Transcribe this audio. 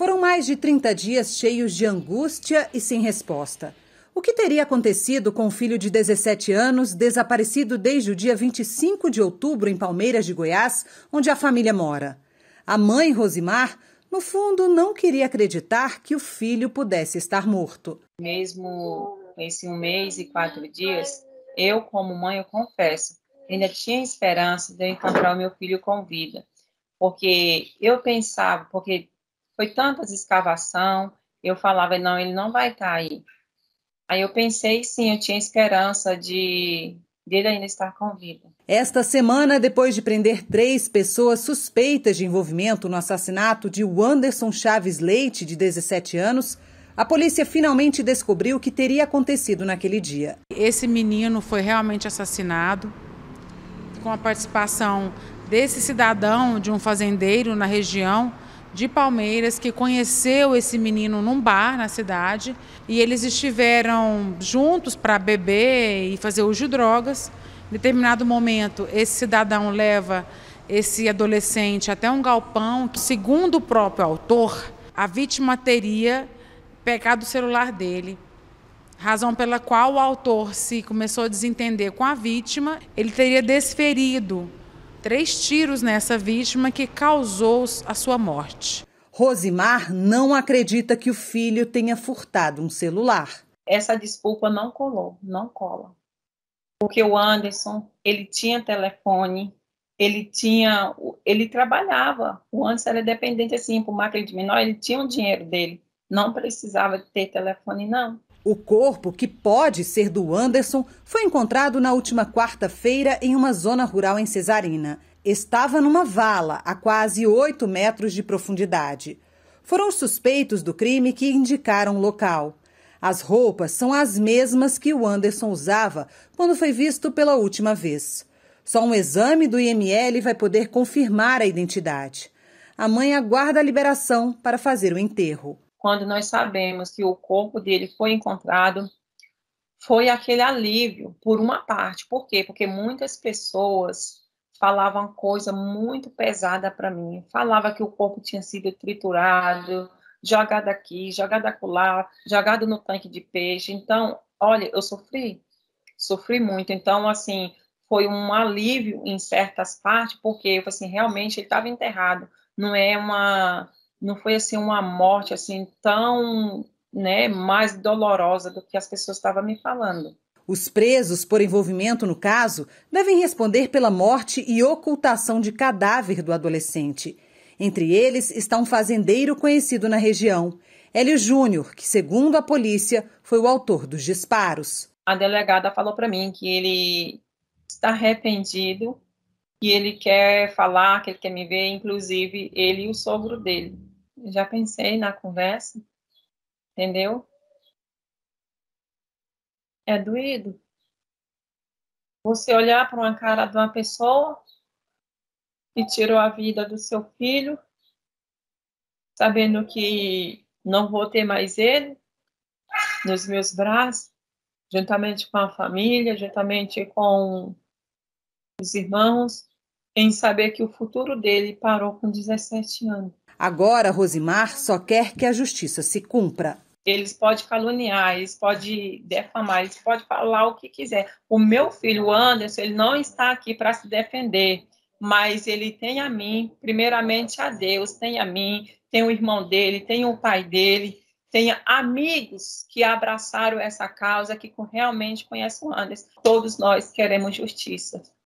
Foram mais de 30 dias cheios de angústia e sem resposta. O que teria acontecido com o filho de 17 anos, desaparecido desde o dia 25 de outubro em Palmeiras de Goiás, onde a família mora? A mãe, Rosimar, no fundo, não queria acreditar que o filho pudesse estar morto. Mesmo esse um mês e quatro dias, eu, como mãe, eu confesso, ainda tinha esperança de eu encontrar o meu filho com vida. Porque eu pensava, porque foi tantas escavação, eu falava, não, ele não vai estar tá aí. Aí eu pensei, sim, eu tinha esperança de dele ainda estar com vida. Esta semana, depois de prender três pessoas suspeitas de envolvimento no assassinato de Wanderson Chaves Leite, de 17 anos, a polícia finalmente descobriu o que teria acontecido naquele dia. Esse menino foi realmente assassinado com a participação desse cidadão, de um fazendeiro na região, de Palmeiras que conheceu esse menino num bar na cidade e eles estiveram juntos para beber e fazer uso de drogas. Em determinado momento, esse cidadão leva esse adolescente até um galpão. Segundo o próprio autor, a vítima teria pegado o celular dele. Razão pela qual o autor se começou a desentender com a vítima, ele teria desferido três tiros nessa vítima que causou a sua morte. Rosimar não acredita que o filho tenha furtado um celular. Essa desculpa não colou, não cola. Porque o Anderson, ele tinha telefone, ele tinha, ele trabalhava. O Anderson era dependente assim, por máquina de menor, ele tinha o dinheiro dele. Não precisava ter telefone, não. O corpo, que pode ser do Anderson, foi encontrado na última quarta-feira em uma zona rural em Cesarina. Estava numa vala a quase 8 metros de profundidade. Foram os suspeitos do crime que indicaram o local. As roupas são as mesmas que o Anderson usava quando foi visto pela última vez. Só um exame do IML vai poder confirmar a identidade. A mãe aguarda a liberação para fazer o enterro quando nós sabemos que o corpo dele foi encontrado, foi aquele alívio, por uma parte. Por quê? Porque muitas pessoas falavam coisa muito pesada para mim. Falava que o corpo tinha sido triturado, jogado aqui, jogado acolá, jogado no tanque de peixe. Então, olha, eu sofri, sofri muito. Então, assim, foi um alívio em certas partes, porque tipo assim, realmente ele estava enterrado. Não é uma não foi assim uma morte assim tão, né, mais dolorosa do que as pessoas estavam me falando. Os presos por envolvimento no caso devem responder pela morte e ocultação de cadáver do adolescente. Entre eles está um fazendeiro conhecido na região, Hélio Júnior, que, segundo a polícia, foi o autor dos disparos. A delegada falou para mim que ele está arrependido, que ele quer falar, que ele quer me ver, inclusive ele e o sogro dele já pensei na conversa, entendeu? É doído. Você olhar para uma cara de uma pessoa que tirou a vida do seu filho, sabendo que não vou ter mais ele nos meus braços, juntamente com a família, juntamente com os irmãos, em saber que o futuro dele parou com 17 anos. Agora, Rosimar só quer que a justiça se cumpra. Eles podem caluniar, eles podem defamar, eles podem falar o que quiser. O meu filho, o Anderson, ele não está aqui para se defender, mas ele tem a mim, primeiramente a Deus, tem a mim, tem o irmão dele, tem o pai dele, tem amigos que abraçaram essa causa, que realmente conhecem o Anderson. Todos nós queremos justiça.